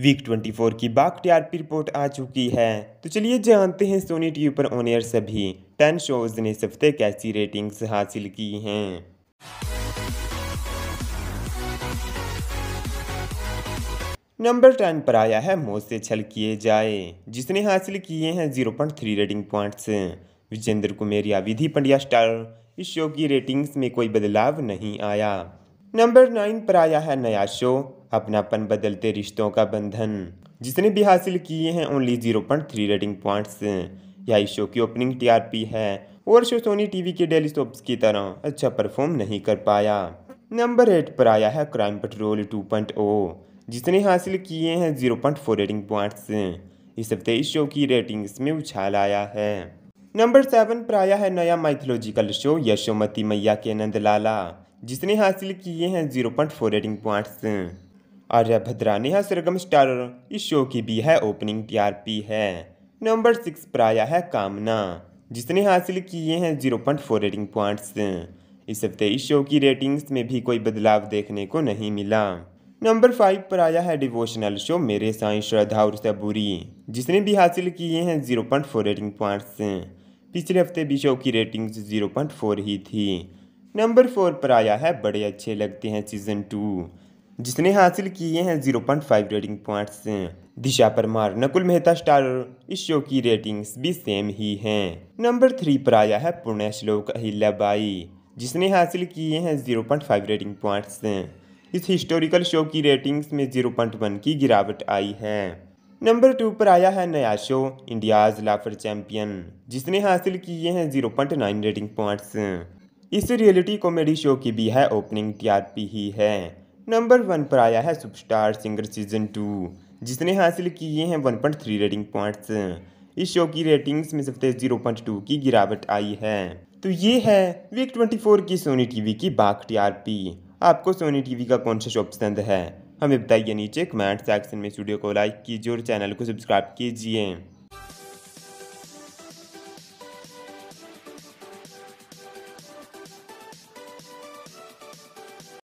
week 24 की बाक TRP report आ चुकी है तो चलिए जानते हैं सोनी टीवी पर ऑन एयर सभी टेन शोज ने इस हफ्ते कैसी रेटिंग्स हासिल की हैं नंबर टेन पर आया है मोज से छल किए जाए जिसने हासिल किए हैं zero point three rating points Vijendra Kumeria या विधि पंड्या स्टार इस शो की रेटिंग्स में कोई बदलाव नहीं आया नंबर नाइन पर आया है नया शो अपनापन बदलते रिश्तों का बंधन जिसने भी हासिल किए हैं only zero point three rating points यह इस शो की ओपनिंग टीआरपी है और शो सोनी टीवी के डेली की तरह अच्छा परफॉर्म नहीं कर पाया नंबर एट पर आया है Crime Patrol two point O जिसने हासिल किए हैं zero point four rating points इस हफ्ते इस शो की रेटिंग्स में उछाल आया है नंबर सेवन पर आया है नया माइथोलॉजिकल शो यशोमती मैया के नंदलाला जिसने हासिल किए हैं zero point four rating points Aryabhadra Neha Sargam star इस शो की भी है ओपनिंग टीआरपी है नंबर सिक्स पर आया है कामना जिसने हासिल किए हैं zero point four rating points इस हफ्ते इस शो की रेटिंग्स में भी कोई बदलाव देखने को नहीं मिला नंबर फाइव पर आया है डिवोशनल शो मेरे साई श्रद्धा और सबूरी जिसने भी हासिल किए हैं zero point four rating points पिछले हफ्ते भी शो की रेटिंग्स जीरो पॉइंट फोर ही थी नंबर फोर पर आया है बड़े अच्छे लगते हैं सीजन टू जिसने हासिल किए हैं zero point five rating points Disha Parmar Nakul Mehta star इस शो की रेटिंग्स भी सेम ही हैं नंबर थ्री पर आया है पुण्य श्लोक बाई जिसने हासिल किए हैं फाइव रेटिंग पॉइंट्स इस हिस्टोरिकल शो की रेटिंग्स में वन की गिरावट आई है नंबर टू पर आया है नया शो इंडियाज लाफर चैंपियन जिसने हासिल किए हैं zero point nine rating points इस रियलिटी कॉमेडी शो की भी है ओपनिंग टीआरपी ही है नंबर वन पर आया है सुपरस्टार सिंगर सीजन टू जिसने हासिल किए हैं one point three rating points इस शो की रेटिंग्स में सबसे जीरो पॉइंट टू की गिरावट आई है तो ये है वीक ट्वेंटी फोर की सोनी टीवी की बाघ टीआरपी आपको सोनी टीवी का कौन सा शो पसंद है हमें बताइए नीचे कमेंट सेक्शन में स्टूडियो को लाइक कीजिए और चैनल को सब्सक्राइब कीजिए